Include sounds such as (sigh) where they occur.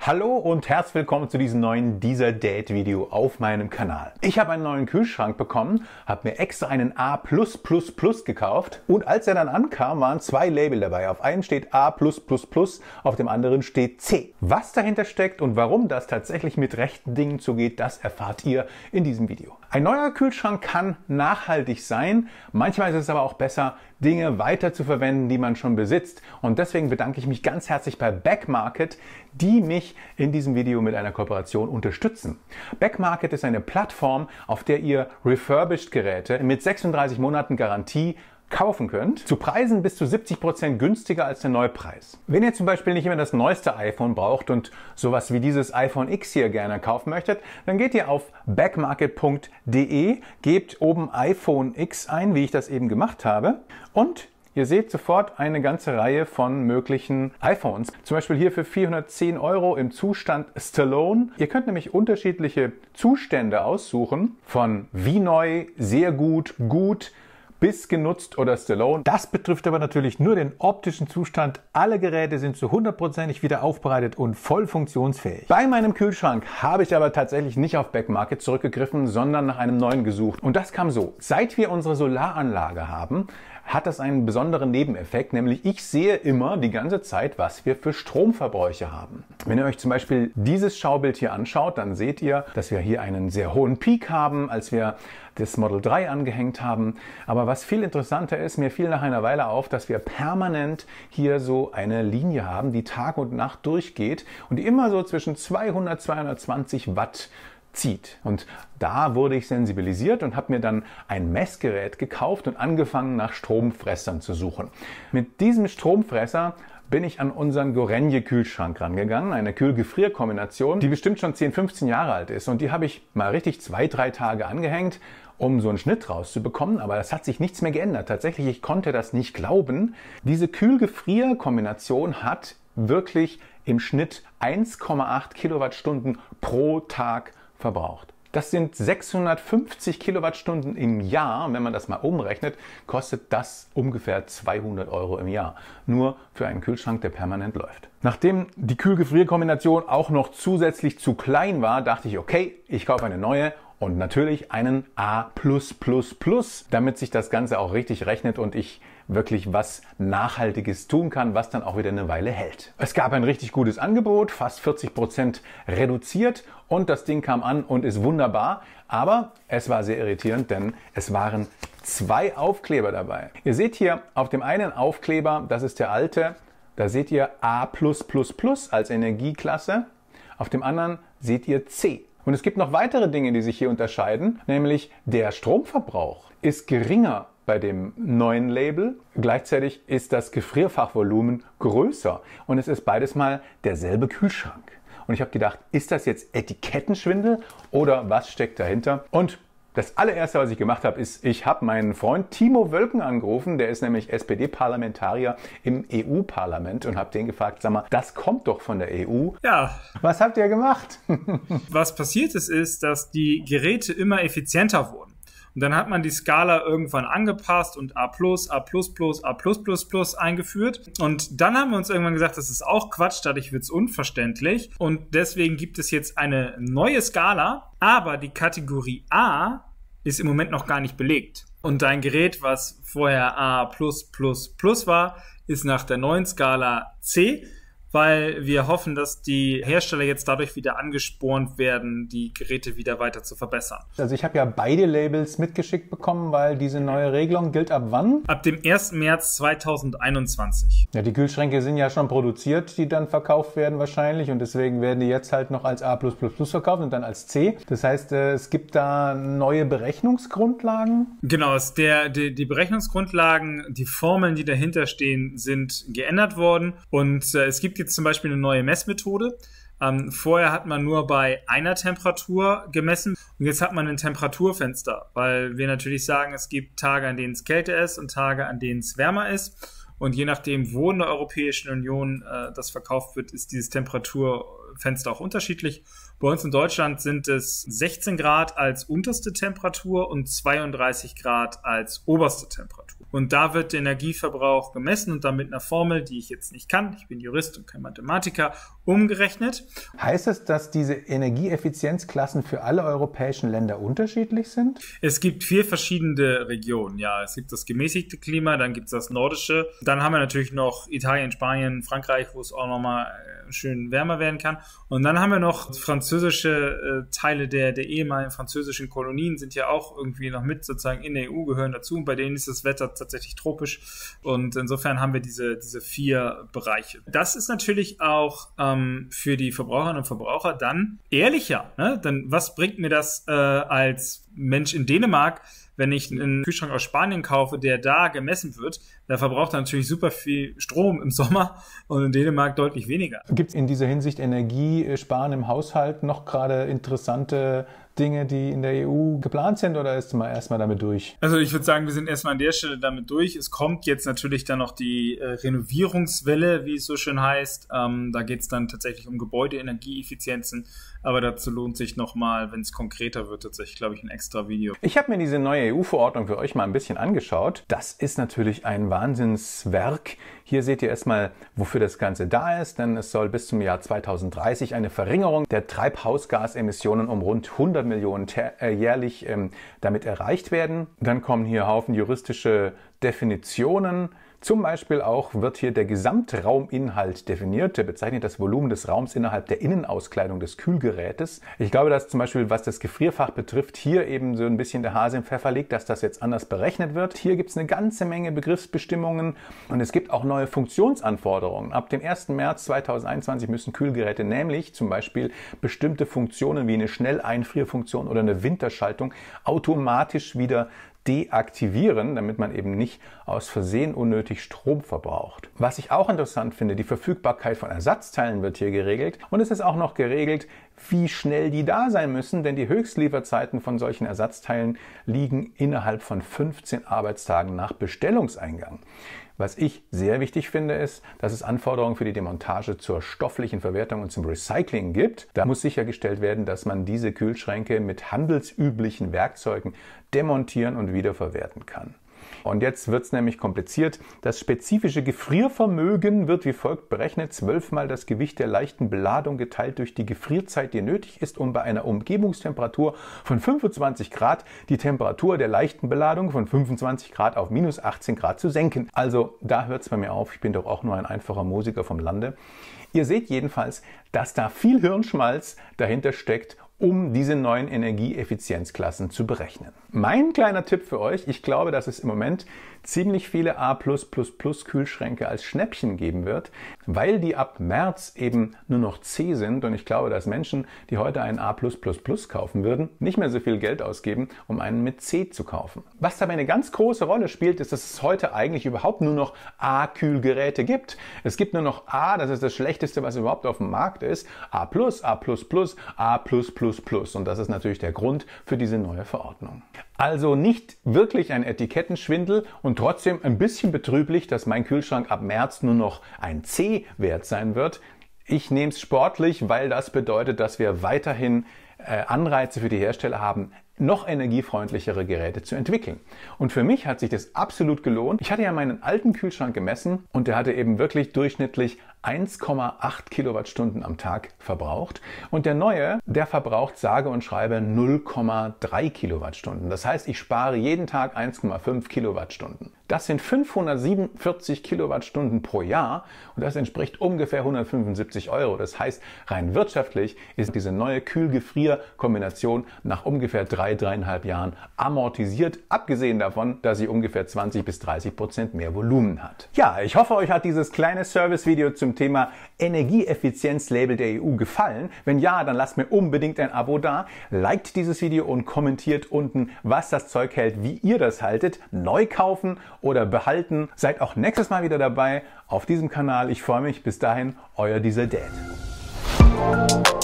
Hallo und herzlich willkommen zu diesem neuen Dieser Date Video auf meinem Kanal. Ich habe einen neuen Kühlschrank bekommen, habe mir extra einen A+++ gekauft und als er dann ankam, waren zwei Label dabei. Auf einem steht A+++, auf dem anderen steht C. Was dahinter steckt und warum das tatsächlich mit rechten Dingen zugeht, das erfahrt ihr in diesem Video. Ein neuer Kühlschrank kann nachhaltig sein, manchmal ist es aber auch besser, Dinge weiter zu verwenden, die man schon besitzt. Und deswegen bedanke ich mich ganz herzlich bei Backmarket, die mich in diesem Video mit einer Kooperation unterstützen. Backmarket ist eine Plattform, auf der ihr refurbished Geräte mit 36 Monaten Garantie kaufen könnt, zu Preisen bis zu 70% Prozent günstiger als der Neupreis. Wenn ihr zum Beispiel nicht immer das neueste iPhone braucht und sowas wie dieses iPhone X hier gerne kaufen möchtet, dann geht ihr auf backmarket.de, gebt oben iPhone X ein, wie ich das eben gemacht habe, und Ihr seht sofort eine ganze Reihe von möglichen iPhones. Zum Beispiel hier für 410 Euro im Zustand Stallone. Ihr könnt nämlich unterschiedliche Zustände aussuchen. Von wie neu, sehr gut, gut, bis genutzt oder Stallone. Das betrifft aber natürlich nur den optischen Zustand. Alle Geräte sind zu hundertprozentig wieder aufbereitet und voll funktionsfähig. Bei meinem Kühlschrank habe ich aber tatsächlich nicht auf Backmarket zurückgegriffen, sondern nach einem neuen gesucht. Und das kam so. Seit wir unsere Solaranlage haben, hat das einen besonderen Nebeneffekt, nämlich ich sehe immer die ganze Zeit, was wir für Stromverbräuche haben. Wenn ihr euch zum Beispiel dieses Schaubild hier anschaut, dann seht ihr, dass wir hier einen sehr hohen Peak haben, als wir das Model 3 angehängt haben. Aber was viel interessanter ist, mir fiel nach einer Weile auf, dass wir permanent hier so eine Linie haben, die Tag und Nacht durchgeht und immer so zwischen 200, 220 Watt zieht. Und da wurde ich sensibilisiert und habe mir dann ein Messgerät gekauft und angefangen nach Stromfressern zu suchen. Mit diesem Stromfresser bin ich an unseren Gorenje-Kühlschrank rangegangen, eine Kühlgefrierkombination, die bestimmt schon 10, 15 Jahre alt ist. Und die habe ich mal richtig zwei, drei Tage angehängt, um so einen Schnitt rauszubekommen. Aber das hat sich nichts mehr geändert. Tatsächlich, ich konnte das nicht glauben. Diese Kühlgefrierkombination hat wirklich im Schnitt 1,8 Kilowattstunden pro Tag verbraucht. Das sind 650 Kilowattstunden im Jahr. Wenn man das mal umrechnet, kostet das ungefähr 200 Euro im Jahr. Nur für einen Kühlschrank, der permanent läuft. Nachdem die Kühlgefrierkombination auch noch zusätzlich zu klein war, dachte ich, okay, ich kaufe eine neue und natürlich einen A, damit sich das Ganze auch richtig rechnet und ich wirklich was Nachhaltiges tun kann, was dann auch wieder eine Weile hält. Es gab ein richtig gutes Angebot, fast 40% Prozent reduziert und das Ding kam an und ist wunderbar. Aber es war sehr irritierend, denn es waren zwei Aufkleber dabei. Ihr seht hier auf dem einen Aufkleber, das ist der alte, da seht ihr A als Energieklasse. Auf dem anderen seht ihr C. Und es gibt noch weitere Dinge, die sich hier unterscheiden, nämlich der Stromverbrauch ist geringer bei dem neuen Label. Gleichzeitig ist das Gefrierfachvolumen größer und es ist beides mal derselbe Kühlschrank. Und ich habe gedacht, ist das jetzt Etikettenschwindel oder was steckt dahinter? Und das allererste, was ich gemacht habe, ist, ich habe meinen Freund Timo Wölken angerufen, der ist nämlich SPD-Parlamentarier im EU-Parlament und habe den gefragt, sag mal, das kommt doch von der EU. Ja. Was habt ihr gemacht? (laughs) was passiert ist, ist, dass die Geräte immer effizienter wurden. Und dann hat man die Skala irgendwann angepasst und A+, A++, A++++ eingeführt. Und dann haben wir uns irgendwann gesagt, das ist auch Quatsch, dadurch wird es unverständlich. Und deswegen gibt es jetzt eine neue Skala, aber die Kategorie A ist im Moment noch gar nicht belegt. Und dein Gerät, was vorher A war, ist nach der neuen Skala C weil wir hoffen, dass die Hersteller jetzt dadurch wieder angespornt werden, die Geräte wieder weiter zu verbessern. Also ich habe ja beide Labels mitgeschickt bekommen, weil diese neue Regelung gilt ab wann? Ab dem 1. März 2021. Ja, die Kühlschränke sind ja schon produziert, die dann verkauft werden wahrscheinlich und deswegen werden die jetzt halt noch als A++ verkauft und dann als C. Das heißt, äh, es gibt da neue Berechnungsgrundlagen? Genau, der, die, die Berechnungsgrundlagen, die Formeln, die dahinter stehen, sind geändert worden und äh, es gibt gibt jetzt zum Beispiel eine neue Messmethode. Ähm, vorher hat man nur bei einer Temperatur gemessen und jetzt hat man ein Temperaturfenster, weil wir natürlich sagen, es gibt Tage, an denen es kälter ist und Tage, an denen es wärmer ist. Und je nachdem, wo in der Europäischen Union äh, das verkauft wird, ist dieses Temperaturfenster auch unterschiedlich. Bei uns in Deutschland sind es 16 Grad als unterste Temperatur und 32 Grad als oberste Temperatur. Und da wird der Energieverbrauch gemessen und dann mit einer Formel, die ich jetzt nicht kann, ich bin Jurist und kein Mathematiker, umgerechnet. Heißt es, dass diese Energieeffizienzklassen für alle europäischen Länder unterschiedlich sind? Es gibt vier verschiedene Regionen, ja. Es gibt das gemäßigte Klima, dann gibt es das nordische, dann haben wir natürlich noch Italien, Spanien, Frankreich, wo es auch nochmal äh, schön wärmer werden kann. Und dann haben wir noch Franz französische äh, Teile der, der ehemaligen französischen Kolonien sind ja auch irgendwie noch mit sozusagen in der EU gehören dazu. Und bei denen ist das Wetter tatsächlich tropisch. Und insofern haben wir diese, diese vier Bereiche. Das ist natürlich auch ähm, für die Verbraucherinnen und Verbraucher dann ehrlicher. Ne? Denn was bringt mir das äh, als Mensch in Dänemark? wenn ich einen Kühlschrank aus Spanien kaufe, der da gemessen wird, da verbraucht er natürlich super viel Strom im Sommer und in Dänemark deutlich weniger. Gibt es in dieser Hinsicht Energiesparen äh, im Haushalt noch gerade interessante Dinge, die in der EU geplant sind oder ist man erstmal damit durch? Also ich würde sagen, wir sind erstmal an der Stelle damit durch. Es kommt jetzt natürlich dann noch die äh, Renovierungswelle, wie es so schön heißt. Ähm, da geht es dann tatsächlich um Gebäudeenergieeffizienzen. Aber dazu lohnt sich nochmal, wenn es konkreter wird, tatsächlich, glaube ich, ein extra Video. Ich habe mir diese neue EU-Verordnung für euch mal ein bisschen angeschaut. Das ist natürlich ein Wahnsinnswerk. Hier seht ihr erstmal, wofür das Ganze da ist, denn es soll bis zum Jahr 2030 eine Verringerung der Treibhausgasemissionen um rund 100 Millionen äh, jährlich ähm, damit erreicht werden. Dann kommen hier Haufen juristische Definitionen, zum Beispiel auch wird hier der Gesamtrauminhalt definiert. Der bezeichnet das Volumen des Raums innerhalb der Innenauskleidung des Kühlgerätes. Ich glaube, dass zum Beispiel, was das Gefrierfach betrifft, hier eben so ein bisschen der Hase im Pfeffer liegt, dass das jetzt anders berechnet wird. Hier gibt es eine ganze Menge Begriffsbestimmungen und es gibt auch neue Funktionsanforderungen. Ab dem 1. März 2021 müssen Kühlgeräte nämlich zum Beispiel bestimmte Funktionen wie eine Schnelleinfrierfunktion oder eine Winterschaltung automatisch wieder deaktivieren, damit man eben nicht aus Versehen unnötig Strom verbraucht. Was ich auch interessant finde, die Verfügbarkeit von Ersatzteilen wird hier geregelt und es ist auch noch geregelt, wie schnell die da sein müssen, denn die Höchstlieferzeiten von solchen Ersatzteilen liegen innerhalb von 15 Arbeitstagen nach Bestellungseingang. Was ich sehr wichtig finde, ist, dass es Anforderungen für die Demontage zur stofflichen Verwertung und zum Recycling gibt. Da muss sichergestellt werden, dass man diese Kühlschränke mit handelsüblichen Werkzeugen demontieren und wiederverwerten kann. Und jetzt wird es nämlich kompliziert. Das spezifische Gefriervermögen wird wie folgt berechnet. Zwölfmal das Gewicht der leichten Beladung geteilt durch die Gefrierzeit, die nötig ist, um bei einer Umgebungstemperatur von 25 Grad die Temperatur der leichten Beladung von 25 Grad auf minus 18 Grad zu senken. Also da hört es bei mir auf. Ich bin doch auch nur ein einfacher Musiker vom Lande. Ihr seht jedenfalls, dass da viel Hirnschmalz dahinter steckt um diese neuen Energieeffizienzklassen zu berechnen. Mein kleiner Tipp für euch, ich glaube, dass es im Moment ziemlich viele A+++ Kühlschränke als Schnäppchen geben wird, weil die ab März eben nur noch C sind und ich glaube, dass Menschen, die heute einen A+++ kaufen würden, nicht mehr so viel Geld ausgeben, um einen mit C zu kaufen. Was dabei eine ganz große Rolle spielt, ist, dass es heute eigentlich überhaupt nur noch A-Kühlgeräte gibt. Es gibt nur noch A, das ist das schlechteste, was überhaupt auf dem Markt ist, A+, A++, A++, und das ist natürlich der Grund für diese neue Verordnung. Also nicht wirklich ein Etikettenschwindel und trotzdem ein bisschen betrüblich, dass mein Kühlschrank ab März nur noch ein C-Wert sein wird. Ich nehme es sportlich, weil das bedeutet, dass wir weiterhin äh, Anreize für die Hersteller haben, noch energiefreundlichere Geräte zu entwickeln. Und für mich hat sich das absolut gelohnt. Ich hatte ja meinen alten Kühlschrank gemessen und der hatte eben wirklich durchschnittlich 1,8 Kilowattstunden am Tag verbraucht. Und der neue, der verbraucht sage und schreibe 0,3 Kilowattstunden. Das heißt, ich spare jeden Tag 1,5 Kilowattstunden. Das sind 547 Kilowattstunden pro Jahr und das entspricht ungefähr 175 Euro. Das heißt, rein wirtschaftlich ist diese neue Kühl-Gefrier-Kombination nach ungefähr drei drei, dreieinhalb Jahren amortisiert, abgesehen davon, dass sie ungefähr 20 bis 30 Prozent mehr Volumen hat. Ja, ich hoffe, euch hat dieses kleine Service-Video zum Thema Energieeffizienzlabel der EU gefallen. Wenn ja, dann lasst mir unbedingt ein Abo da, liked dieses Video und kommentiert unten, was das Zeug hält, wie ihr das haltet, neu kaufen oder behalten. Seid auch nächstes Mal wieder dabei auf diesem Kanal. Ich freue mich. Bis dahin, euer dieser Dad.